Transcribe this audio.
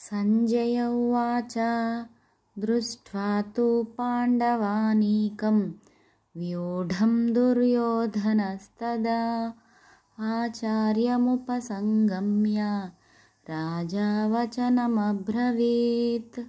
सञ्जय उवाच दृष्ट्वा तु पाण्डवानीकं व्यूढं दुर्योधनस्तदा आचार्यमुपसंगम्य राजावचनमब्रवीत्